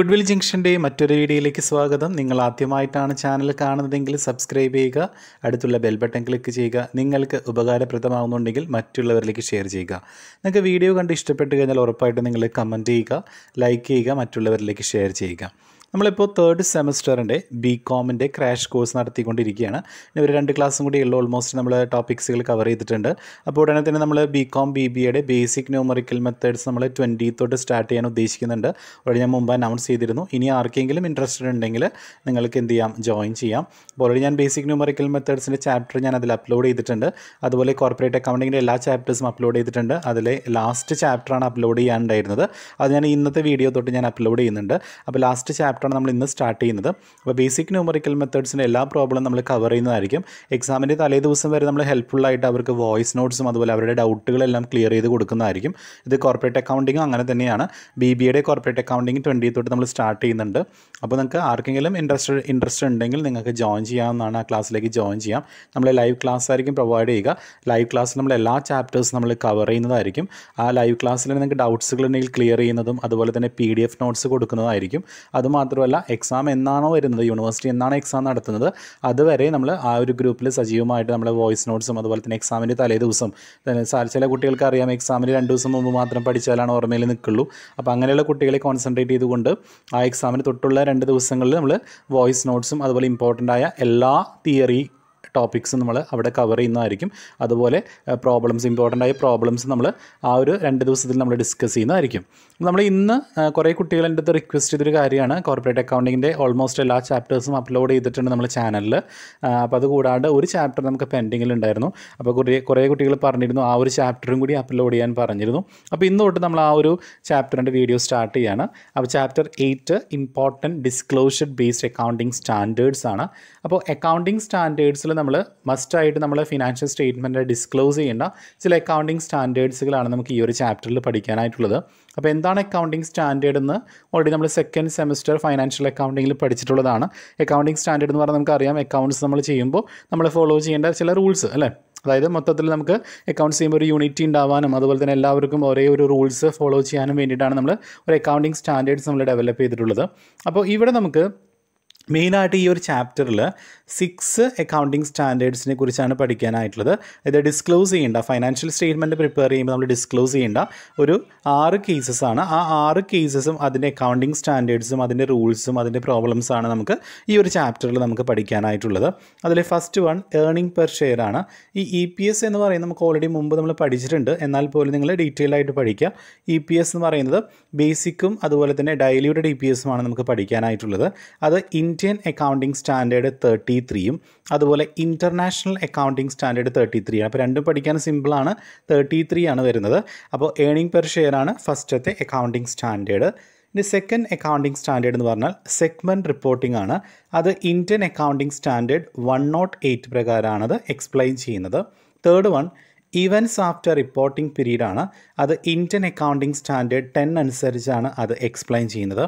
Goodwill ജംഗ്ഷൻ്റെ മറ്റൊരു വീഡിയോയിലേക്ക് സ്വാഗതം നിങ്ങൾ ആദ്യമായിട്ടാണ് ചാനൽ കാണുന്നതെങ്കിൽ സബ്സ്ക്രൈബ് ചെയ്യുക അടുത്തുള്ള ബെൽ ബട്ടൺ ക്ലിക്ക് ചെയ്യുക നിങ്ങൾക്ക് ഉപകാരപ്രദമാകുന്നുണ്ടെങ്കിൽ മറ്റുള്ളവരിലേക്ക് ഷെയർ ചെയ്യുക നിങ്ങൾക്ക് വീഡിയോ കണ്ട് ഇഷ്ടപ്പെട്ട് കഴിഞ്ഞാൽ ഉറപ്പായിട്ടും നിങ്ങൾ കമൻറ്റ് ചെയ്യുക ലൈക്ക് ചെയ്യുക മറ്റുള്ളവരിലേക്ക് ഷെയർ ചെയ്യുക നമ്മളിപ്പോൾ തേർഡ് സെമസ്റ്ററിൻ്റെ ബി കോമിൻ്റെ ക്രാഷ് കോഴ്സ് നടത്തിക്കൊണ്ടിരിക്കുകയാണ് ഇനി ഒരു രണ്ട് ക്ലാസ്സും കൂടി ഉള്ള ഓൾമോസ്റ്റ് നമ്മൾ ടോപ്പിക്സുകൾ കവർ ചെയ്തിട്ടുണ്ട് അപ്പോൾ ഉടനെ തന്നെ നമ്മൾ ബി കോം ബി ബി എയുടെ ബേസിക് ന്യൂമറിക്കൽ മെത്തേഡ്സ് നമ്മൾ ട്വൻറ്റി തൊട്ട് സ്റ്റാർട്ട് ചെയ്യാൻ ഉദ്ദേശിക്കുന്നുണ്ട് ഓൾറെഡി ഞാൻ മുമ്പ് അനൗൺസ് ചെയ്തിരുന്നു ഇനി ആർക്കെങ്കിലും ഇൻട്രസ്റ്റഡ് ഉണ്ടെങ്കിൽ നിങ്ങൾക്ക് എന്ത് ചെയ്യാം ജോയിൻ ചെയ്യാം അപ്പോൾ ഓൾറെഡി ഞാൻ ബേസിക് ന്യൂമറിക്കൽ മെത്തേഡ്സിൻ്റെ ചാപ്റ്റർ ഞാൻ അതിൽ അപ്ലോഡ് ചെയ്തിട്ടുണ്ട് അതുപോലെ കോർപ്പറേറ്റ് അക്കൗണ്ടിങ്ങിൻ്റെ എല്ലാ ചാപ്റ്റേഴ്സും അപ്ലോഡ് ചെയ്തിട്ടുണ്ട് അതിലെ ലാസ്റ്റ് ചാപ്റ്ററാണ് അപ്ലോഡ് ചെയ്യാനുണ്ടായിരുന്നത് അത് ഞാൻ ഇന്നത്തെ വീഡിയോ തൊട്ട് ഞാൻ അപ്ലോഡ് ചെയ്യുന്നുണ്ട് അപ്പോൾ ലാസ്റ്റ് ചാപ്റ്റർ ചാപ്റ്ററാണ് നമ്മൾ ഇന്ന് സ്റ്റാർട്ട് ചെയ്യുന്നത് അപ്പോൾ ബേസിക് ന്യൂമറിക്കൽ മെത്തേഡ്സിൻ്റെ എല്ലാ പ്രോബ്ലം നമ്മൾ കവർ ചെയ്യുന്നതായിരിക്കും എക്സാമിൻ്റെ തലേ ദിവസം വരെ നമ്മൾ ഹെൽപ്ഫുള്ളായിട്ട് അവർക്ക് വോയിസ് നോട്ട്സും അതുപോലെ അവരുടെ ഡൗട്ടുകളെല്ലാം ക്ലിയർ ചെയ്ത് കൊടുക്കുന്നതായിരിക്കും ഇത് കോർപ്പറേറ്റ് അക്കൗണ്ടിങ്ങും അങ്ങനെ തന്നെയാണ് ബി ബി എയുടെ കോർപ്പറേറ്റ് അക്കൗണ്ടിങ് ട്വൻറ്റി തൊട്ട് നമ്മൾ സ്റ്റാർട്ട് ചെയ്യുന്നുണ്ട് അപ്പോൾ നിങ്ങൾക്ക് ആർക്കെങ്കിലും ഇൻട്രസ്റ്റ് ഇൻട്രസ്റ്റ് ഉണ്ടെങ്കിൽ നിങ്ങൾക്ക് ജോയിൻ ചെയ്യാവുന്നതാണ് ആ ക്ലാസ്സിലേക്ക് ജോയിൻ ചെയ്യാം നമ്മൾ ലൈവ് ക്ലാസ് ആയിരിക്കും പ്രൊവൈഡ് ചെയ്യുക ലൈവ് ക്ലാസ്സിൽ നമ്മൾ എല്ലാ ചാപ്റ്റേഴ്സ് നമ്മൾ കവർ ചെയ്യുന്നതായിരിക്കും ആ ലൈവ് ക്ലാസ്സിൽ നിങ്ങൾക്ക് ഡൗട്ട്സുകൾ ഉണ്ടെങ്കിൽ ക്ലിയർ ചെയ്യുന്നതും അതുപോലെ തന്നെ പി ഡി എഫ് നോട്ട്സ് കൊടുക്കുന്നതായിരിക്കും അത് മാത്രമല്ല എക്സാം എന്നാണോ വരുന്നത് യൂണിവേഴ്സിറ്റി എന്നാണ് എക്സാം നടത്തുന്നത് അതുവരെ നമ്മൾ ആ ഒരു ഗ്രൂപ്പിൽ സജീവമായിട്ട് നമ്മൾ വോയിസ് നോട്ട്സും അതുപോലെ തന്നെ എക്സാമിൻ്റെ തലേ ദിവസം ചില കുട്ടികൾക്ക് അറിയാം എക്സാമിന് രണ്ട് ദിവസം മുമ്പ് മാത്രം പഠിച്ചാലാണ് ഓർമ്മയിൽ നിൽക്കുള്ളൂ അപ്പോൾ അങ്ങനെയുള്ള കുട്ടികളെ കോൺസെൻട്രേറ്റ് ചെയ്തുകൊണ്ട് ആ എക്സാമിന് തൊട്ടുള്ള രണ്ട് ദിവസങ്ങളിൽ നമ്മൾ വോയിസ് നോട്ട്സും അതുപോലെ ഇമ്പോർട്ടൻ്റ് ആയ എല്ലാ തിയറി ടോപ്പിക്സ് നമ്മൾ അവിടെ കവർ ചെയ്യുന്നതായിരിക്കും അതുപോലെ പ്രോബ്ലംസ് ഇമ്പോർട്ടൻ്റ് ആയ പ്രോബ്ലംസ് നമ്മൾ ആ ഒരു രണ്ട് ദിവസത്തിൽ നമ്മൾ ഡിസ്കസ് ചെയ്യുന്നതായിരിക്കും നമ്മൾ ഇന്ന് കുറേ കുട്ടികൾ എൻ്റെ അടുത്ത് റിക്വസ്റ്റ് ചെയ്തൊരു കാര്യമാണ് കോർപ്പറേറ്റ് അക്കൗണ്ടിങ്ങിൻ്റെ ഓൾമോസ്റ്റ് എല്ലാ ചാപ്റ്റേഴ്സും അപ്ലോഡ് ചെയ്തിട്ടുണ്ട് നമ്മൾ ചാനലിൽ അപ്പോൾ അത് കൂടാണ്ട് ഒരു ചാപ്റ്റർ നമുക്ക് ഉണ്ടായിരുന്നു അപ്പോൾ കുറേ കുറേ കുട്ടികൾ പറഞ്ഞിരുന്നു ആ ഒരു ചാപ്റ്ററും കൂടി അപ്ലോഡ് ചെയ്യാൻ പറഞ്ഞിരുന്നു അപ്പോൾ ഇന്ന് തൊട്ട് നമ്മൾ ആ ഒരു ചാപ്റ്ററിൻ്റെ വീഡിയോ സ്റ്റാർട്ട് ചെയ്യാണ് അപ്പോൾ chapter eight important disclosure based accounting standards ആണ് അപ്പോൾ അക്കൗണ്ടിങ് സ്റ്റാൻഡേർഡ്സിൽ നമ്മൾ മസ്റ്റായിട്ട് നമ്മൾ ഫിനാൻഷ്യൽ സ്റ്റേറ്റ്മെൻറ്റ് ഡിസ്ക്ലോസ് ചെയ്യേണ്ട ചില അക്കൗണ്ടിങ് സ്റ്റാൻഡേർഡ്സുകളാണ് നമുക്ക് ഈ ഒരു ചാപ്റ്ററിൽ പഠിക്കാനായിട്ടുള്ളത് അപ്പോൾ എന്താണ് അക്കൗണ്ടിങ് സ്റ്റാൻഡേർഡ് എന്ന് ഓൾറെഡി നമ്മൾ സെക്കൻഡ് സെമസ്റ്റർ ഫൈനാൻഷ്യൽ അക്കൗണ്ടിങ്ങിൽ പഠിച്ചിട്ടുള്ളതാണ് അക്കൗണ്ടിങ് സ്റ്റാൻഡേർഡ് എന്ന് പറഞ്ഞാൽ നമുക്കറിയാം അക്കൗണ്ട്സ് നമ്മൾ ചെയ്യുമ്പോൾ നമ്മൾ ഫോളോ ചെയ്യേണ്ട ചില റൂൾസ് അല്ലേ അതായത് മൊത്തത്തിൽ നമുക്ക് അക്കൗണ്ട്സ് ചെയ്യുമ്പോൾ ഒരു യൂണിറ്റി ഉണ്ടാവാനും അതുപോലെ തന്നെ എല്ലാവർക്കും ഒരേ ഒരു റൂൾസ് ഫോളോ ചെയ്യാനും വേണ്ടിയിട്ടാണ് നമ്മൾ ഒരു അക്കൗണ്ടിങ് സ്റ്റാൻഡേർഡ്സ് നമ്മൾ ഡെവലപ്പ് ചെയ്തിട്ടുള്ളത് അപ്പോൾ ഇവിടെ നമുക്ക് മെയിനായിട്ട് ഈ ഒരു ചാപ്റ്ററിൽ സിക്സ് അക്കൗണ്ടിങ് സ്റ്റാൻഡേർഡ്സിനെ കുറിച്ചാണ് പഠിക്കാനായിട്ടുള്ളത് ഇത് ഡിസ്ക്ലോസ് ചെയ്യേണ്ട ഫൈനാൻഷ്യൽ സ്റ്റേറ്റ്മെൻറ്റ് പ്രിപ്പയർ ചെയ്യുമ്പോൾ നമ്മൾ ഡിസ്ക്ലോസ് ചെയ്യേണ്ട ഒരു ആറ് കേസസ് ആണ് ആ ആറ് കേസസും അതിൻ്റെ അക്കൗണ്ടിങ് സ്റ്റാൻഡേർഡ്സും അതിൻ്റെ റൂൾസും അതിൻ്റെ പ്രോബ്ലംസ് ആണ് നമുക്ക് ഈ ഒരു ചാപ്റ്ററിൽ നമുക്ക് പഠിക്കാനായിട്ടുള്ളത് അതിൽ first one earning per share ആണ് ഈ ഇ പി എസ് എന്ന് പറയുന്നത് നമുക്ക് ഓൾറെഡി മുമ്പ് നമ്മൾ പഠിച്ചിട്ടുണ്ട് എന്നാൽ പോലും നിങ്ങൾ ഡീറ്റെയിൽ ആയിട്ട് പഠിക്കുക ഇ പി എസ് എന്ന് പറയുന്നത് ബേസിക്കും അതുപോലെ തന്നെ ഡൈല്യൂട്ടഡ് ഡി പി എസുമാണ് നമുക്ക് പഠിക്കാനായിട്ടുള്ളത് അത് in Indian accounting standard thirty ത്രീയും അതുപോലെ international accounting standard thirty three ആണ് അപ്പോൾ രണ്ടും പഠിക്കാൻ സിമ്പിളാണ് തേർട്ടി ത്രീ ആണ് വരുന്നത് അപ്പോൾ ഏണിംഗ് പെർ ഷെയർ ആണ് ഫസ്റ്റത്തെ അക്കൗണ്ടിംഗ് സ്റ്റാൻഡേർഡ് ഇനി സെക്കൻഡ് അക്കൗണ്ടിംഗ് സ്റ്റാൻഡേർഡ് എന്ന് പറഞ്ഞാൽ സെഗ്മെൻറ്റ് റിപ്പോർട്ടിംഗ് ആണ് അത് Indian accounting standard one naught eight പ്രകാരമാണ് അത് എക്സ്പ്ലെയിൻ ചെയ്യുന്നത് third one events after reporting period ആണ് അത് ഇന്ത്യൻ അക്കൗണ്ടിംഗ് സ്റ്റാൻഡേർഡ് ടെൻ അനുസരിച്ചാണ് അത് എക്സ്പ്ലെയിൻ ചെയ്യുന്നത്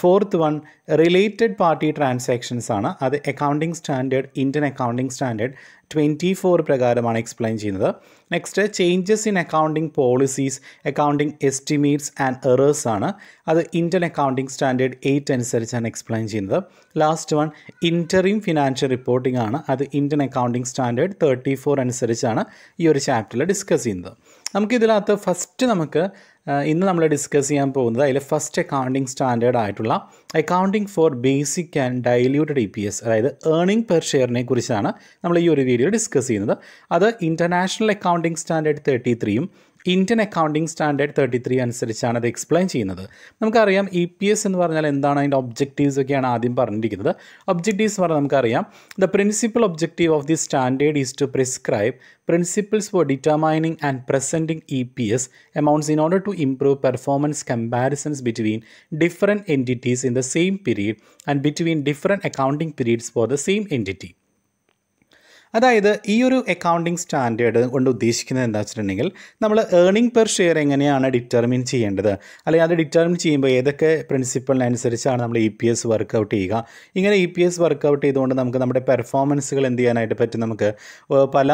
fourth one related party transactions ആണ് അത് accounting standard Indian accounting standard twenty four പ്രകാരമാണ് എക്സ്പ്ലെയിൻ ചെയ്യുന്നത് next changes in accounting policies accounting estimates and errors ആണ് അത് ഇന്ത്യൻ അക്കൗണ്ടിംഗ് സ്റ്റാൻഡേർഡ് എയ്റ്റ് അനുസരിച്ചാണ് എക്സ്പ്ലെയിൻ ചെയ്യുന്നത് last one interim financial reporting ആണ് അത് Indian accounting standard thirty four അനുസരിച്ചാണ് ഈ ഒരു ചാപ്റ്ററിൽ ഡിസ്കസ് ചെയ്യുന്നത് നമുക്കിതിനകത്ത് ഫസ്റ്റ് നമുക്ക് ഇന്ന് നമ്മൾ ഡിസ്കസ് ചെയ്യാൻ പോകുന്നത് അതിൽ ഫസ്റ്റ് അക്കൗണ്ടിങ് സ്റ്റാൻഡേർഡ് ആയിട്ടുള്ള accounting for basic and diluted E P S അതായത് ഏർണിംഗ് പെർ ഷെയറിനെ കുറിച്ചാണ് നമ്മൾ ഈ ഒരു വീഡിയോ ഡിസ്കസ് ചെയ്യുന്നത് അത് ഇൻ്റർനാഷണൽ അക്കൗണ്ടിങ് സ്റ്റാൻഡേർഡ് തേർട്ടി ത്രീയും Indian accounting standard thirty three അനുസരിച്ചാണ് അത് എക്സ്പ്ലെയിൻ ചെയ്യുന്നത് നമുക്കറിയാം ഇ പി എസ് എന്ന് പറഞ്ഞാൽ എന്താണ് അതിൻ്റെ ഒബ്ജക്റ്റീവ്സ് ഒക്കെയാണ് ആദ്യം പറഞ്ഞിരിക്കുന്നത് ഒബ്ജക്റ്റീവ്സ് പറഞ്ഞാൽ നമുക്കറിയാം the principal objective of the standard is to prescribe principles for determining and presenting E P S amounts in order to improve performance comparisons between different entities in the same period and between different accounting periods for the same entity അതായത് ഈ ഒരു accounting standard കൊണ്ട് ഉദ്ദേശിക്കുന്നത് എന്താ വെച്ചിട്ടുണ്ടെങ്കിൽ നമ്മൾ earning per share എങ്ങനെയാണ് determine ചെയ്യേണ്ടത് അല്ലെങ്കിൽ അത് ഡിറ്റർമിൻ ചെയ്യുമ്പോൾ ഏതൊക്കെ പ്രിൻസിപ്പളിനനുസരിച്ചാണ് നമ്മൾ E P S work out e ചെയ്യുക ഇങ്ങനെ ഇ പി എസ് വർക്കൗട്ട് ചെയ്തുകൊണ്ട് നമുക്ക് നമ്മുടെ പെർഫോമൻസുകൾ എന്ത് ചെയ്യാനായിട്ട് പറ്റും നമുക്ക് പല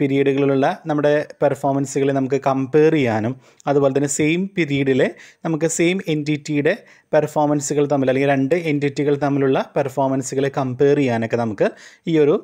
പീരീഡുകളിലുള്ള നമ്മുടെ പെർഫോമൻസുകളെ നമുക്ക് കമ്പയർ ചെയ്യാനും അതുപോലെ തന്നെ സെയിം പീരീഡിലെ നമുക്ക് സെയിം എൻറ്റിറ്റിയുടെ പെർഫോമൻസുകൾ തമ്മിൽ അല്ലെങ്കിൽ രണ്ട് എൻറ്റിറ്റികൾ തമ്മിലുള്ള പെർഫോമൻസുകളെ കമ്പയർ ചെയ്യാനൊക്കെ നമുക്ക് ഈ ഒരു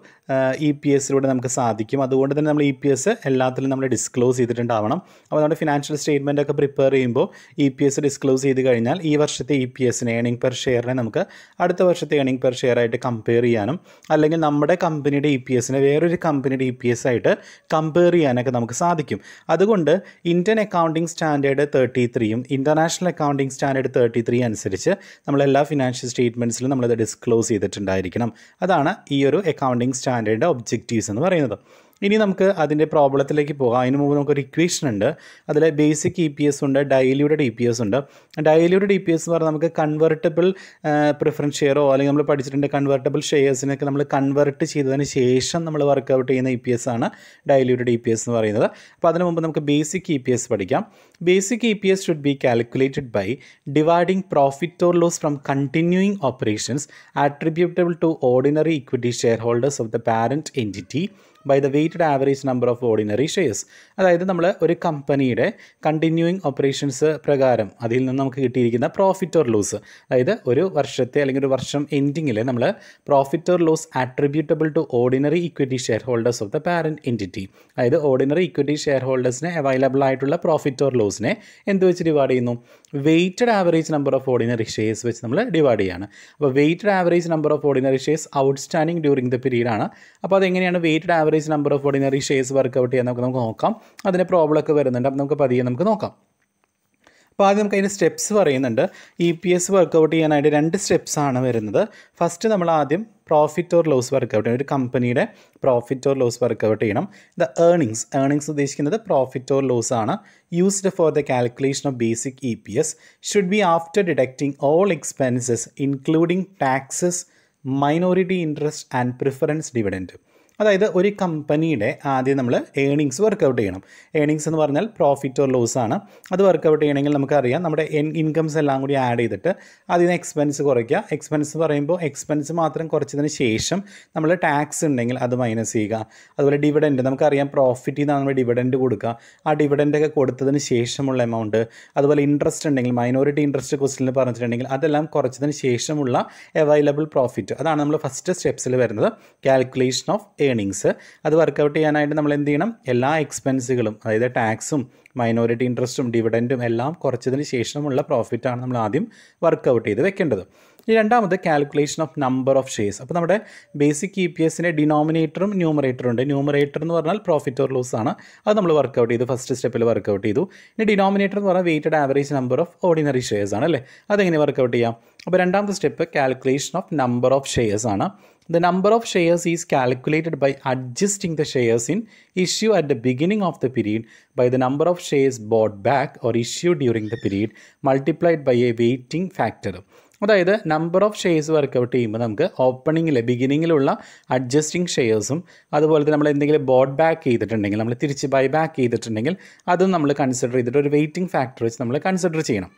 ഇ പി e എസിലൂടെ നമുക്ക് സാധിക്കും അതുകൊണ്ട് തന്നെ നമ്മൾ ഇ പി എസ് എല്ലാത്തിലും നമ്മൾ ഡിസ്ക്ലോസ് ചെയ്തിട്ടുണ്ടാവണം അപ്പോൾ നമ്മുടെ ഫിനാൻഷ്യൽ സ്റ്റേറ്റ്മെൻ്റ് ഒക്കെ പ്രിപ്പയർ ചെയ്യുമ്പോൾ ഇ പി എസ് ഡിസ്ക്ലോസ് ചെയ്ത് കഴിഞ്ഞാൽ ഈ വർഷത്തെ ഇ പി എസിന് ഏണിംഗ് പെർ ഷെയറിനെ നമുക്ക് അടുത്ത വർഷത്തെ ഏണിംഗ് പെർ ഷെയർ ആയിട്ട് കമ്പയർ ചെയ്യാനും അല്ലെങ്കിൽ നമ്മുടെ കമ്പനിയുടെ ഇ പി എസിനെ വേറൊരു കമ്പനിയുടെ ഇ പി എസ് ആയിട്ട് കമ്പയർ ചെയ്യാനൊക്കെ നമുക്ക് സാധിക്കും അതുകൊണ്ട് ഇന്ത്യൻ അക്കൗണ്ടിംഗ് സ്റ്റാൻഡേർഡ് തേർട്ടി ത്രീയും international accounting standard thirty three അനുസരിച്ച് നമ്മൾ എല്ലാ ഫിനാൻഷ്യൽ സ്റ്റേറ്റ്മെൻറ്റ്സിലും നമ്മളത് ഡിസ്ക്ലോസ് ചെയ്തിട്ടുണ്ടായിരിക്കണം അതാണ് ഈ ഒരു അക്കൗണ്ടിംഗ് സ്റ്റാൻഡേർഡ് ഒബ്ജക്റ്റ് അബ്ജക്റ്റീവ്സ് എന്ന് പറയുന്നത് ഇനി നമുക്ക് അതിൻ്റെ പ്രോബ്ലത്തിലേക്ക് പോകാം അതിന് മുമ്പ് നമുക്കൊരു ഇക്വേഷൻ ഉണ്ട് അതിൽ ബേസിക് ഇ പി എസ് ഉണ്ട് ഡയലിയുടെ ഡി പി എസ് ഉണ്ട് ഡയലിയുടെ ഡി പി എസ് എന്ന് പറഞ്ഞാൽ നമുക്ക് കൺവെർട്ടബിൾ പ്രിഫറൻസ് ഷെയറോ അല്ലെങ്കിൽ നമ്മൾ പഠിച്ചിട്ടുണ്ട് കൺവെർട്ടബിൾ ഷെയർസിനൊക്കെ നമ്മൾ കൺവെർട്ട് ചെയ്തതിന് ശേഷം നമ്മൾ വർക്കൗട്ട് ചെയ്യുന്ന ഇ പി എസ് ആണ് ഡയലിയുടെ ഡി പി എസ് എന്ന് പറയുന്നത് അപ്പോൾ അതിന് മുമ്പ് നമുക്ക് ബേസിക് ഇ പി എസ് പഠിക്കാം basic E P S should be calculated by dividing profit or loss from continuing operations to ordinary equity share holders of the parent entity by the weighted average number of ordinary shares അതായത് നമ്മൾ ഒരു കമ്പനിയുടെ continuing operations പ്രകാരം അതിൽ നിന്ന് നമുക്ക് കിട്ടിയിരിക്കുന്ന profit or loss അതായത് ഒരു വർഷത്തെ അല്ലെങ്കിൽ ഒരു വർഷം എൻഡിങ്ങിൽ നമ്മൾ profit or loss attributable to ordinary equity share holders of the parent entity അതായത് ഓർഡിനറി ഇക്വിറ്റി ഷെയർ ഹോൾഡേഴ്സിന് അവൈലബിൾ ആയിട്ടുള്ള പ്രോഫിറ്റ് ഓർ ലോസിനെ എന്ത് വെച്ച് ഡിവൈഡ് ചെയ്യുന്നു weighted average number of ordinary shares വെച്ച് നമ്മൾ ഡിവൈഡ് ചെയ്യാണ് അപ്പോൾ weighted average number of ordinary shares outstanding during the period ആണ് അപ്പോൾ അതെങ്ങനെയാണ് weighted average number of ordinary shares work out ചെയ്യാൻ നമുക്ക് നമുക്ക് നോക്കാം അതിൻ്റെ ഒക്കെ വരുന്നുണ്ട് അപ്പോൾ നമുക്ക് പതിയെ നമുക്ക് നോക്കാം അപ്പോൾ ആദ്യം നമുക്ക് അതിൻ്റെ സ്റ്റെപ്സ് പറയുന്നുണ്ട് ഇ പി എസ് വർക്കൗട്ട് ചെയ്യാനായിട്ട് രണ്ട് സ്റ്റെപ്സാണ് വരുന്നത് ഫസ്റ്റ് നമ്മൾ ആദ്യം പ്രോഫിറ്റ് ഓർ ലോസ് വർക്കൗട്ട് ചെയ്യണം ഒരു കമ്പനിയുടെ പ്രോഫിറ്റ് ഓർ ലോസ് വർക്കൗട്ട് ചെയ്യണം ദ ഏർണിംഗ്സ് ഏർണിങ്സ് ഉദ്ദേശിക്കുന്നത് പ്രോഫിറ്റ് ഓർ ലോസ് ആണ് used for the calculation of basic E P S should be after deducting all expenses including taxes minority interest and preference dividend അതായത് ഒരു കമ്പനിയുടെ ആദ്യം നമ്മൾ earnings workout ചെയ്യണം earnings എന്ന് പറഞ്ഞാൽ പ്രോഫിറ്റ് ഓർ ലോസ് ആണ് അത് വർക്കൗട്ട് ചെയ്യണമെങ്കിൽ നമുക്കറിയാം നമ്മുടെ ഇൻകംസ് എല്ലാം കൂടി ആഡ് ചെയ്തിട്ട് അതിൽ നിന്ന് എക്സ്പെൻസ് കുറയ്ക്കുക എക്സ്പെൻസ് പറയുമ്പോൾ എക്സ്പെൻസ് മാത്രം കുറച്ചതിന് ശേഷം നമ്മൾ ടാക്സ് ഉണ്ടെങ്കിൽ അത് മൈനസ് ചെയ്യുക അതുപോലെ ഡിവിഡൻറ്റ് നമുക്കറിയാം പ്രോഫിറ്റിൽ നിന്നാണ് നമ്മൾ ഡിവിഡൻറ്റ് കൊടുക്കുക ആ ഡിവിഡൻറ്റൊക്കെ കൊടുത്തതിന് ശേഷമുള്ള എമൗണ്ട് അതുപോലെ ഇൻട്രസ്റ്റ് ഉണ്ടെങ്കിൽ മൈനോറിറ്റി ഇൻട്രസ്റ്റ് ക്വസ്റ്റിൽ പറഞ്ഞിട്ടുണ്ടെങ്കിൽ അതെല്ലാം കുറച്ചതിന് ശേഷമുള്ള അവൈലബിൾ പ്രോഫിറ്റ് അതാണ് നമ്മൾ ഫസ്റ്റ് സ്റ്റെപ്സിൽ വരുന്നത് കാൽക്കുലേഷൻ ഓഫ് ഏണിങ്സ് അത് വർക്കൗട്ട് ചെയ്യാനായിട്ട് നമ്മൾ എന്ത് ചെയ്യണം എല്ലാ എക്സ്പെൻസുകളും അതായത് ടാക്സും മൈനോറിറ്റി ഇൻട്രസ്റ്റും ഡിവിഡൻറ്റും എല്ലാം കുറച്ചതിന് ശേഷമുള്ള പ്രോഫിറ്റാണ് നമ്മൾ ആദ്യം വർക്കൗട്ട് ചെയ്ത് വെക്കേണ്ടത് ഇനി രണ്ടാമത് calculation of number of shares അപ്പോൾ നമ്മുടെ ബേസിക് ഇ പി എസിൻ്റെ ഡിനോമിനേറ്ററും ന്യൂമറേറ്ററും ഉണ്ട് ന്യൂമറേറ്റർ എന്ന് പറഞ്ഞാൽ പ്രോഫിറ്റ് ഓർ ലോസ് ആണ് അത് നമ്മൾ വർക്കൗട്ട് ചെയ്തു ഫസ്റ്റ് സ്റ്റെപ്പിൽ വർക്കൗട്ട് ചെയ്തു ഇനി ഡിനോമിനേറ്റർ എന്ന് പറഞ്ഞാൽ weighted average number of ordinary shares ആണ് അല്ലേ അതെങ്ങനെ വർക്കൗട്ട് ചെയ്യാം അപ്പോൾ രണ്ടാമത്തെ step calculation of number of shares ആണ് The number of shares is calculated by adjusting the shares in issue at the beginning of the period by the number of shares bought back or issued during the period multiplied by a weighting factor. അതായത് number of shares work out ചെയ്യുമ്പോൾ നമുക്ക് ഓപ്പണിങ്ങിൽ ബിഗിനിങ്ങിലുള്ള adjusting ഷെയർസും അതുപോലെ തന്നെ നമ്മൾ എന്തെങ്കിലും boat back ചെയ്തിട്ടുണ്ടെങ്കിൽ നമ്മൾ തിരിച്ച് ബൈ ബാക്ക് ചെയ്തിട്ടുണ്ടെങ്കിൽ അതും നമ്മൾ കൺസിഡർ ചെയ്തിട്ട് ഒരു വെയിറ്റിംഗ് ഫാക്ടർ വെച്ച് നമ്മൾ കൺസിഡർ ചെയ്യണം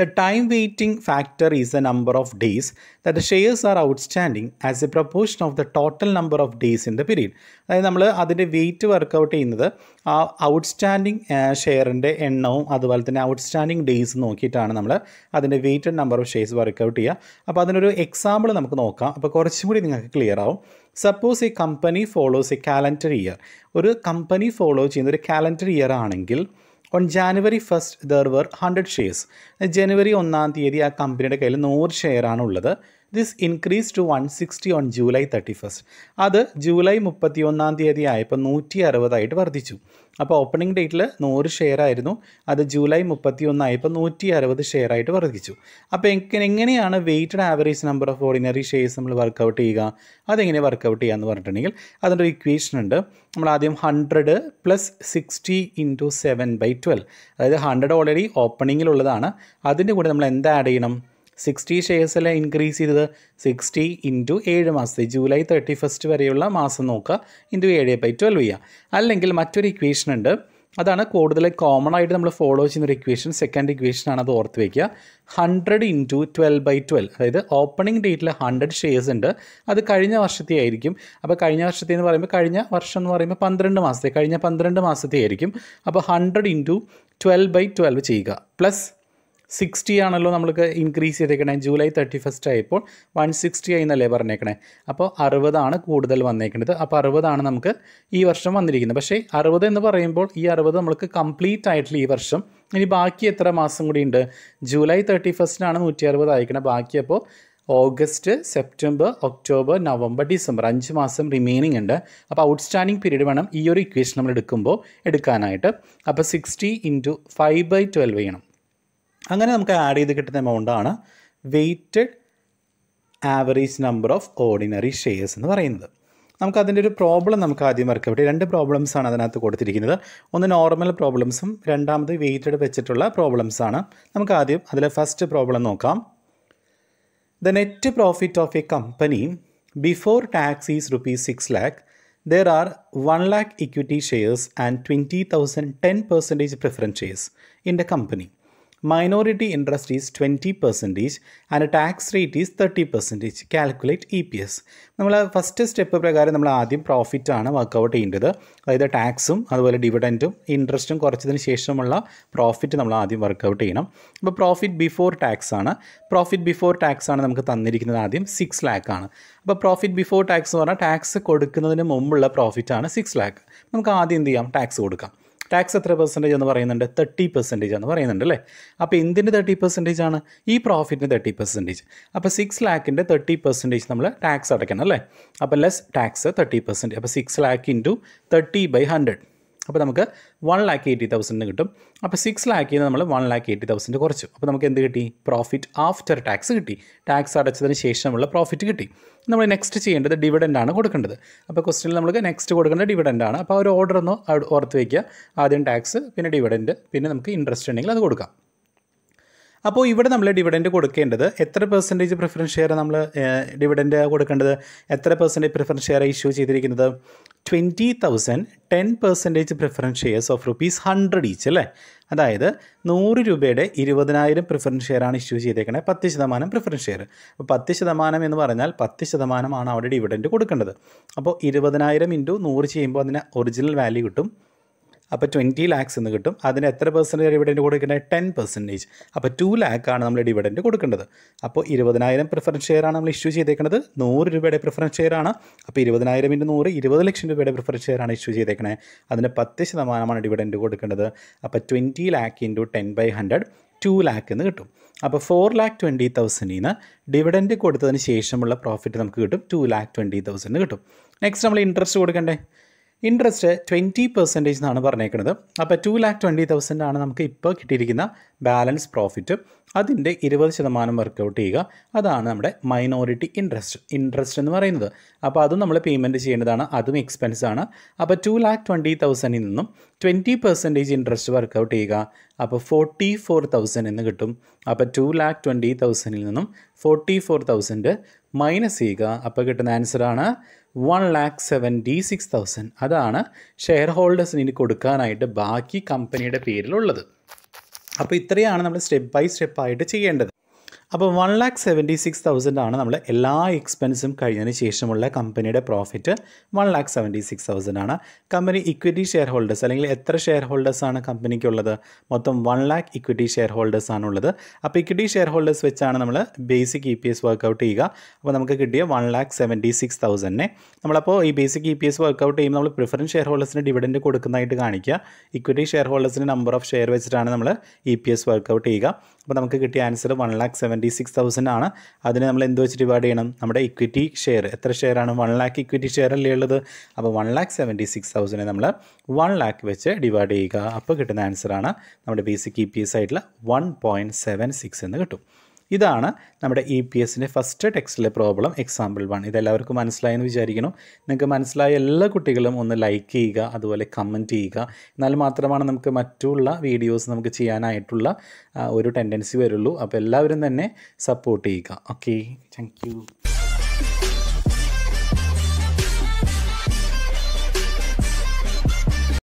the time weighting factor is the number of days that shares are are outstanding as a proportion of the total number of days in the period. അതായത് നമ്മൾ അതിൻ്റെ വെയ്റ്റ് വർക്കൗട്ട് ചെയ്യുന്നത് ആ outstanding ഷെയറിൻ്റെ എണ്ണവും അതുപോലെ തന്നെ ഔട്ട്സ്റ്റാൻഡിങ് ഡേയ്സ് നോക്കിയിട്ടാണ് നമ്മൾ അതിൻ്റെ weighted number of shares work out ചെയ്യുക അപ്പോൾ അതിനൊരു എക്സാമ്പിൾ നമുക്ക് നോക്കാം അപ്പോൾ കുറച്ചും കൂടി നിങ്ങൾക്ക് ക്ലിയർ ആവും സപ്പോസ് ഈ company follows a calendar year ഒരു കമ്പനി ഫോളോ ചെയ്യുന്ന ഒരു കാലണ്ടർ ഇയർ ആണെങ്കിൽ on January first there were hundred shares ജനുവരി ഒന്നാം തീയതി ആ കമ്പനിയുടെ കയ്യിൽ നൂറ് ഷെയറാണ് ഉള്ളത് this increase to one sixty on July thirty first അത് ജൂലൈ മുപ്പത്തി ഒന്നാം തീയതി ആയപ്പോൾ നൂറ്റി അറുപതായിട്ട് വർദ്ധിച്ചു അപ്പോൾ ഓപ്പണിംഗ് ഡേറ്റിൽ നൂറ് ഷെയർ ആയിരുന്നു അത് ജൂലൈ മുപ്പത്തി ഒന്നായപ്പോൾ നൂറ്റി അറുപത് ഷെയർ ആയിട്ട് വർദ്ധിച്ചു അപ്പോൾ എങ്ങനെയാണ് weighted average number of ordinary shares നമ്മൾ വർക്കൗട്ട് ചെയ്യുക അതെങ്ങനെ വർക്കൗട്ട് ചെയ്യുക എന്ന് പറഞ്ഞിട്ടുണ്ടെങ്കിൽ അതിൻ്റെ ഒരു ഇക്വേഷൻ ഉണ്ട് നമ്മൾ ആദ്യം hundred plus sixty into seven by twelve അതായത് ഹൺഡ്രഡ് ഓൾറെഡി ഓപ്പണിങ്ങിലുള്ളതാണ് അതിൻ്റെ കൂടെ നമ്മൾ എന്താ ആഡ് ചെയ്യണം സിക്സ്റ്റി ഷെയർസിൽ ഇൻക്രീസ് ചെയ്തത് സിക്സ്റ്റി ഇൻറ്റു ഏഴ് മാസത്തെ ജൂലൈ തേർട്ടി ഫസ്റ്റ് വരെയുള്ള മാസം നോക്കുക ഇൻറ്റു ഏഴ് ബൈ ട്വൽവ് ചെയ്യുക അല്ലെങ്കിൽ മറ്റൊരു ഇക്വേഷൻ ഉണ്ട് അതാണ് കൂടുതൽ കോമൺ ആയിട്ട് നമ്മൾ ഫോളോ ചെയ്യുന്ന ഒരു ഇക്വേഷൻ സെക്കൻഡ് ഇക്വേഷനാണ് അത് ഓർത്ത് വയ്ക്കുക hundred into twelve by twelve അതായത് ഓപ്പണിംഗ് ഡേറ്റിൽ ഹൺഡ്രഡ് ഷെയർസ് ഉണ്ട് അത് കഴിഞ്ഞ വർഷത്തെ ആയിരിക്കും അപ്പോൾ കഴിഞ്ഞ വർഷത്തെ എന്ന് പറയുമ്പോൾ കഴിഞ്ഞ വർഷം എന്ന് പറയുമ്പോൾ പന്ത്രണ്ട് മാസത്തെ കഴിഞ്ഞ പന്ത്രണ്ട് മാസത്തെ ആയിരിക്കും അപ്പോൾ hundred into twelve by twelve ചെയ്യുക പ്ലസ് സിക്സ്റ്റി ആണല്ലോ നമുക്ക് ഇൻക്രീസ് ചെയ്തേക്കണേ ജൂലൈ തേർട്ടി ഫസ്റ്റ് ആയപ്പോൾ വൺ സിക്സ്റ്റി ആയി എന്നല്ലേ പറഞ്ഞേക്കണേ അപ്പോൾ അറുപതാണ് കൂടുതൽ വന്നേക്കുന്നത് അപ്പോൾ അറുപതാണ് നമുക്ക് ഈ വർഷം വന്നിരിക്കുന്നത് പക്ഷേ അറുപത് എന്ന് പറയുമ്പോൾ ഈ അറുപത് നമുക്ക് കംപ്ലീറ്റ് ആയിട്ടുള്ള ഈ വർഷം ഇനി ബാക്കി എത്ര മാസം കൂടി ഉണ്ട് ജൂലൈ തേർട്ടി ഫസ്റ്റിനാണ് നൂറ്റി അറുപത് അയക്കണേ ബാക്കി അപ്പോൾ August September October November December അഞ്ച് മാസം റിമൈനിങ് ഉണ്ട് അപ്പോൾ ഔട്ട്സ്റ്റാൻഡിങ് പീരീഡ് വേണം ഈ ഒരു ഇക്വേഷൻ നമ്മൾ എടുക്കുമ്പോൾ എടുക്കാനായിട്ട് അപ്പോൾ sixty into five by twelve ചെയ്യണം അങ്ങനെ നമുക്ക് ആഡ് ചെയ്ത് കിട്ടുന്ന എമൗണ്ടാണ് weighted average number of ordinary shares എന്ന് പറയുന്നത് നമുക്ക് അതിൻ്റെ ഒരു പ്രോബ്ലം നമുക്ക് ആദ്യം വർക്ക് പറ്റും രണ്ട് പ്രോബ്ലംസ് ആണ് അതിനകത്ത് കൊടുത്തിരിക്കുന്നത് ഒന്ന് നോർമൽ പ്രോബ്ലംസും രണ്ടാമത് വെയ്റ്റഡ് വെച്ചിട്ടുള്ള പ്രോബ്ലംസ് ആണ് നമുക്ക് ആദ്യം അതിലെ ഫസ്റ്റ് പ്രോബ്ലം നോക്കാം the net profit of a company before tax is rupees six lakh there are one lakh equity shares and twenty thousand ten percentage preference shares in the company is twenty percentage 20 tax rate is thirty percentage 30 E P S നമ്മൾ first step പ്രകാരം നമ്മൾ ആദ്യം profit ആണ് workout ചെയ്യേണ്ടത് അതായത് ടാക്സും അതുപോലെ ഡിവിഡൻറ്റും ഇൻട്രസ്റ്റും കുറച്ചതിന് ശേഷമുള്ള പ്രോഫിറ്റ് നമ്മൾ ആദ്യം വർക്കൗട്ട് ചെയ്യണം അപ്പോൾ പ്രോഫിറ്റ് ബിഫോർ ടാക്സ് ആണ് പ്രോഫിറ്റ് ബിഫോർ ടാക്സ് ആണ് നമുക്ക് തന്നിരിക്കുന്നത് ആദ്യം സിക്സ് ലാക്ക് ആണ് അപ്പോൾ പ്രോഫിറ്റ് ബിഫോർ ടാക്സ് എന്ന് പറഞ്ഞാൽ ടാക്സ് കൊടുക്കുന്നതിന് മുമ്പുള്ള പ്രോഫിറ്റ് ആണ് സിക്സ് ലാക്ക് നമുക്ക് ആദ്യം എന്ത് ചെയ്യാം ടാക്സ് കൊടുക്കാം ടാക്സ് എത്ര പെർസെൻറ്റേജ് എന്ന് പറയുന്നുണ്ട് തേർട്ടി പെർസെൻറ്റേജ് എന്ന് പറയുന്നുണ്ട് അല്ലേ അപ്പോൾ എന്തിൻ്റെ തേർട്ടി പെർസെൻറ്റേജ് ആണ് ഈ പ്രോഫിറ്റിന് തേർട്ടി പെർസെൻറ്റേജ് അപ്പോൾ സിക്സ് ലാക്കിൻ്റെ തേർട്ടി പെർസെൻറ്റേജ് നമ്മൾ ടാക്സ് അടയ്ക്കണം അല്ലേ അപ്പോൾ ലെസ് ടാക്സ് തേർട്ടി പെർസെൻറ്റേജ് അപ്പോൾ six lakh into thirty by hundred അപ്പോൾ നമുക്ക് വൺ ലാക്ക് എയ്റ്റി തൗസൻഡിന് കിട്ടും അപ്പോൾ സിക്സ് ലാക്കിൽ നിന്ന് നമ്മൾ വൺ ലാക്ക് എയ്റ്റി തൗസൻഡ് കുറച്ചു അപ്പോൾ നമുക്ക് എന്ത് കിട്ടി പ്രോഫിറ്റ് ആഫ്റ്റർ ടാക്സ് കിട്ടി ടാക്സ് അടച്ചതിന് ശേഷമുള്ള പ്രോഫിറ്റ് കിട്ടി നമ്മൾ നെക്സ്റ്റ് ചെയ്യേണ്ടത് ആണ് കൊടുക്കേണ്ടത് അപ്പോൾ ക്വസ്റ്റനിൽ നമുക്ക് നെക്സ്റ്റ് കൊടുക്കേണ്ട ആണ് അപ്പോൾ ഒരു ഓർഡർ ഒന്ന് ഓർത്ത് വയ്ക്കുക ആദ്യം ടാക്സ് പിന്നെ ഡിവിഡൻറ്റ് പിന്നെ നമുക്ക് ഇൻട്രസ്റ്റ് ഉണ്ടെങ്കിൽ അത് കൊടുക്കാം അപ്പോൾ ഇവിടെ നമ്മൾ ഡിവിഡൻറ്റ് കൊടുക്കേണ്ടത് എത്ര പെർസെൻറ്റേജ് പ്രിഫറൻസ് ഷെയർ നമ്മൾ ഡിവിഡൻറ്റ് കൊടുക്കേണ്ടത് എത്ര പെർസെൻറ്റേജ് പ്രിഫറൻസ് ഷെയർ ഇഷ്യൂ ചെയ്തിരിക്കുന്നത് twenty thousand ten percentage preference shares of rupees hundred each അല്ലേ അതായത് നൂറ് രൂപയുടെ ഇരുപതിനായിരം പ്രിഫറൻസ് ഷെയറാണ് ഇഷ്യൂ ചെയ്തേക്കണേ പത്ത് ശതമാനം പ്രിഫറൻസ് ഷെയർ അപ്പോൾ പത്ത് ശതമാനം എന്ന് പറഞ്ഞാൽ പത്ത് ശതമാനമാണ് അവിടെ ഡിവിഡൻറ്റ് കൊടുക്കേണ്ടത് അപ്പോൾ ഇരുപതിനായിരം ഇൻറ്റു നൂറ് ചെയ്യുമ്പോൾ അതിന് ഒറിജിനൽ വാല്യൂ കിട്ടും അപ്പോൾ ട്വൻറ്റി ലാക്സ് എന്ന് കിട്ടും അതിന് എത്ര പെർസെൻറ്റേജ് ഡിവിഡൻറ്റ് കൊടുക്കേണ്ടത് ടെൻ പെർസെൻറ്റേജ് അപ്പോൾ ടു ലാക്കാണ് നമ്മൾ ഡിവിഡൻറ്റ് കൊടുക്കേണ്ടത് അപ്പോൾ ഇരുപതിനായിരം പ്രിഫറൻസ് ഷെയറാണ് നമ്മൾ ഇഷ്യൂ ചെയ്തേക്കുന്നത് നൂറ് രൂപയുടെ പ്രിഫറൻസ് ഷെയറാണ് അപ്പോൾ ഇരുപതിനായിരം ഇൻറ്റ് നൂറ് ഇരുപത് ലക്ഷം രൂപയുടെ പ്രിഫറൻസ് ഷെയറാണ് ഇഷ്യൂ ചെയ്തേക്കണേ അതിന് പത്ത് ശതമാനമാണ് ഡിവിഡൻറ്റ് കൊടുക്കേണ്ടത് അപ്പോൾ twenty lakh into ten by hundred two lakh എന്ന് കിട്ടും അപ്പോൾ ഫോർ ലാക്ക് ട്വൻറ്റി തൗസൻഡിൽ നിന്ന് ഡിവിഡൻറ്റ് കൊടുത്തതിന് ശേഷമുള്ള പ്രോഫിറ്റ് നമുക്ക് കിട്ടും ടു ലാക്ക് ട്വൻറ്റി തൗസൻഡ് കിട്ടും നെക്സ്റ്റ് നമ്മൾ ഇൻട്രസ്റ്റ് കൊടുക്കണ്ടേ ഇൻട്രസ്റ്റ് ട്വൻറ്റി പെർസെൻറ്റേജ് എന്നാണ് പറഞ്ഞേക്കുന്നത് അപ്പോൾ ടു ലാക്ക് ട്വൻറ്റി തൗസൻഡ് ആണ് നമുക്ക് ഇപ്പോൾ കിട്ടിയിരിക്കുന്ന ബാലൻസ് പ്രോഫിറ്റ് അതിൻ്റെ ഇരുപത് ശതമാനം വർക്കൗട്ട് ചെയ്യുക അതാണ് നമ്മുടെ മൈനോറിറ്റി ഇൻട്രസ്റ്റ് ഇൻട്രസ്റ്റ് എന്ന് പറയുന്നത് അപ്പോൾ അതും നമ്മൾ പേയ്മെൻറ്റ് ചെയ്യേണ്ടതാണ് അതും എക്സ്പെൻസ് ആണ് അപ്പോൾ ടു ലാക്ക് ട്വൻറ്റി തൗസൻഡിൽ നിന്നും ട്വൻറ്റി പെർസെൻറ്റേജ് ഇൻട്രസ്റ്റ് വർക്കൗട്ട് ചെയ്യുക അപ്പോൾ ഫോർട്ടി ഫോർ തൗസൻഡ് എന്ന് കിട്ടും അപ്പോൾ ടു ലാക്ക് ട്വൻറ്റി തൗസൻഡിൽ നിന്നും ഫോർട്ടി ഫോർ തൗസൻഡ് മൈനസ് ചെയ്യുക അപ്പോൾ കിട്ടുന്ന ആൻസറാണ് one lakh seventy six thousand അതാണ് ഷെയർ ഹോൾഡേഴ്സിന് ഇനി കൊടുക്കാനായിട്ട് ബാക്കി കമ്പനിയുടെ പേരിലുള്ളത് അപ്പോൾ ഇത്രയാണ് നമ്മൾ സ്റ്റെപ്പ് ബൈ സ്റ്റെപ്പായിട്ട് ചെയ്യേണ്ടത് അപ്പോൾ one lakh seventy six thousand ആണ് നമ്മൾ എല്ലാ എക്സ്പെൻസും കഴിഞ്ഞതിന് ശേഷമുള്ള കമ്പനിയുടെ profit one lakh seventy six thousand ആണ് കമ്പനി ഇക്വിറ്റി ഷെയർ ഹോൾഡേഴ്സ് അല്ലെങ്കിൽ എത്ര ഷെയർ ഹോൾഡേഴ്സാണ് കമ്പനിക്കുള്ളത് മൊത്തം one lakh equity share holders ആണുള്ളത് അപ്പോൾ ഇക്വിറ്റി ഷെയർ ഹോൾഡേഴ്സ് വെച്ചാണ് നമ്മൾ basic E P S work out ചെയ്യുക അപ്പോൾ നമുക്ക് കിട്ടിയ വൺ ലാക്ക് സെവൻറ്റി സിക്സ് തൗസൻഡിനെ നമ്മളപ്പോൾ ഈ basic E P S work out ചെയ്യുമ്പോൾ നമ്മൾ പ്രിഫറൻസ് ഷെയർ ഹോൾഡേഴ്സിന് ഡിവിഡൻഡ് കൊടുക്കുന്നതായിട്ട് കാണിക്കുക ഇക്വിറ്റി ഷെയർ ഹോൾഡേഴ്സിന് നമ്പർ ഓഫ് ഷെയർ വെച്ചിട്ടാണ് നമ്മൾ ഇ പി എസ് വർക്കൗട്ട് ചെയ്യുക അപ്പോൾ നമുക്ക് കിട്ടിയ answer one lakh seventy six thousand ആണ് അതിന് നമ്മൾ എന്ത് വെച്ച് ഡിവൈഡ് ചെയ്യണം നമ്മുടെ ഇക്വിറ്റി ഷെയർ എത്ര ഷെയറാണ് വൺ ലാക്ക് ഇക്വിറ്റി ഷെയർ അല്ലേ ഉള്ളത് അപ്പോൾ one lakh seventy six thousand നമ്മൾ വൺ ലാക്ക് വെച്ച് ഡിവൈഡ് ചെയ്യുക അപ്പോൾ കിട്ടുന്ന ആൻസറാണ് നമ്മുടെ ബേസിക് ഇ പി എസ് ആയിട്ടുള്ള വൺ പോയിൻറ്റ് സെവൻ സിക്സ് എന്ന് കിട്ടും ഇതാണ് നമ്മുടെ ഇ പി എസിൻ്റെ ഫസ്റ്റ് ടെക്സ്റ്റിലെ പ്രോബ്ലം എക്സാമ്പിൾ വൺ ഇതെല്ലാവർക്കും മനസ്സിലായെന്ന് വിചാരിക്കണം നിങ്ങൾക്ക് മനസ്സിലായ എല്ലാ കുട്ടികളും ഒന്ന് ലൈക്ക് ചെയ്യുക അതുപോലെ കമൻറ്റ് ചെയ്യുക എന്നാൽ മാത്രമാണ് നമുക്ക് മറ്റുള്ള വീഡിയോസ് നമുക്ക് ചെയ്യാനായിട്ടുള്ള ഒരു ടെൻഡൻസി വരുള്ളൂ അപ്പോൾ എല്ലാവരും തന്നെ സപ്പോർട്ട് ചെയ്യുക ഓക്കെ താങ്ക്